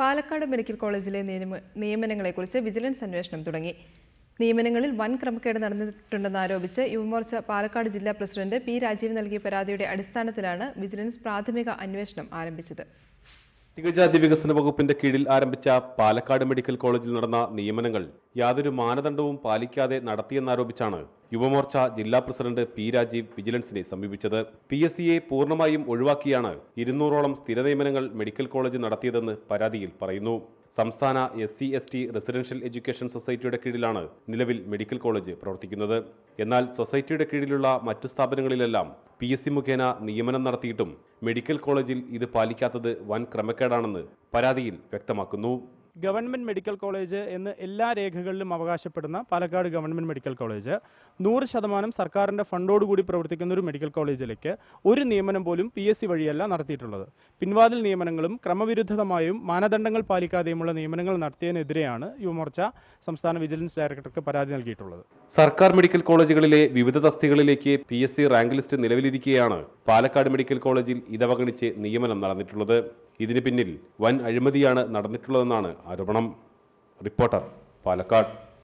Palakkad medical കോളേജിലെ നിയമനങ്ങളെക്കുറിച്ച് vigilance അന്വേഷണം തുടങ്ങി നിയമനങ്ങളിൽ വൻ ക്രമക്കേട് നടന്നിട്ടുണ്ടെന്നാരോപിച്ച് യുവമോർച്ച പാലക്കാട് ജില്ലാ പ്രസിഡന്റ് പി രാജീവ് നൽകിയ പരാതിയുടെ അടിസ്ഥാനത്തിലാണ് വിജിലൻസ് പ്രാഥമിക അന്വേഷണം ആരംഭിച്ചത് യുവജാതി വികസന വകുപ്പിന്റെ കീഴിൽ ആരംഭിച്ച പാലക്കാട് മെഡിക്കൽ കോളേജിൽ നടന്ന നിയമനങ്ങൾ യാതൊരു മാനദണ്ഡവും പാലിക്കാതെ നടത്തിയെന്നാരോപിച്ചാണ് യുവമോർച്ച ജില്ലാ പ്രസിഡന്റ് പി രാജീവ് വിജിലൻസിനെ സമീപിച്ചത് പി എസ് സിയെ പൂർണ്ണമായും ഒഴിവാക്കിയാണ് ഇരുന്നൂറോളം സ്ഥിര നിയമനങ്ങൾ മെഡിക്കൽ കോളേജ് നടത്തിയതെന്ന് പരാതിയിൽ പറയുന്നു സംസ്ഥാന S C S T residential education സൊസൈറ്റിയുടെ കീഴിലാണ് നിലവിൽ മെഡിക്കൽ കോളേജ് പ്രവർത്തിക്കുന്നത് എന്നാൽ സൊസൈറ്റിയുടെ കീഴിലുള്ള മറ്റു സ്ഥാപനങ്ങളിലെല്ലാം പി എസ് സി മുഖേന നിയമനം നടത്തിയിട്ടും മെഡിക്കൽ കോളേജിൽ ഇത് പാലിക്കാത്തത് വൻ ക്രമക്കേടാണെന്ന് പരാതിയിൽ വ്യക്തമാക്കുന്നു ഗവൺമെൻറ് മെഡിക്കൽ കോളേജ് എന്ന് എല്ലാ രേഖകളിലും അവകാശപ്പെടുന്ന പാലക്കാട് ഗവൺമെൻറ് മെഡിക്കൽ കോളേജ് നൂറ് ശതമാനം സർക്കാരിൻ്റെ ഫണ്ടോടുകൂടി പ്രവർത്തിക്കുന്ന ഒരു മെഡിക്കൽ കോളേജിലേക്ക് ഒരു നിയമനം പോലും പി എസ് സി വഴിയല്ല നടത്തിയിട്ടുള്ളത് പിൻവാതിൽ നിയമനങ്ങളും ക്രമവിരുദ്ധമായും മാനദണ്ഡങ്ങൾ പാലിക്കാതെയുമുള്ള നിയമനങ്ങൾ നടത്തിയതിനെതിരെയാണ് യുവമോർച്ച സംസ്ഥാന വിജിലൻസ് ഡയറക്ടർക്ക് പരാതി നൽകിയിട്ടുള്ളത് സർക്കാർ മെഡിക്കൽ കോളേജുകളിലെ വിവിധ തസ്തികളിലേക്ക് P S C rank list നിലവിലിരിക്കുകയാണ് പാലക്കാട് മെഡിക്കൽ കോളേജിൽ ഇതവഗണിച്ച് നിയമനം നടന്നിട്ടുള്ളത് ഇതിന് പിന്നിൽ വൻ അഴിമതിയാണ് നടന്നിട്ടുള്ളതെന്നാണ് ആരോപണം റിപ്പോർട്ടർ പാലക്കാട്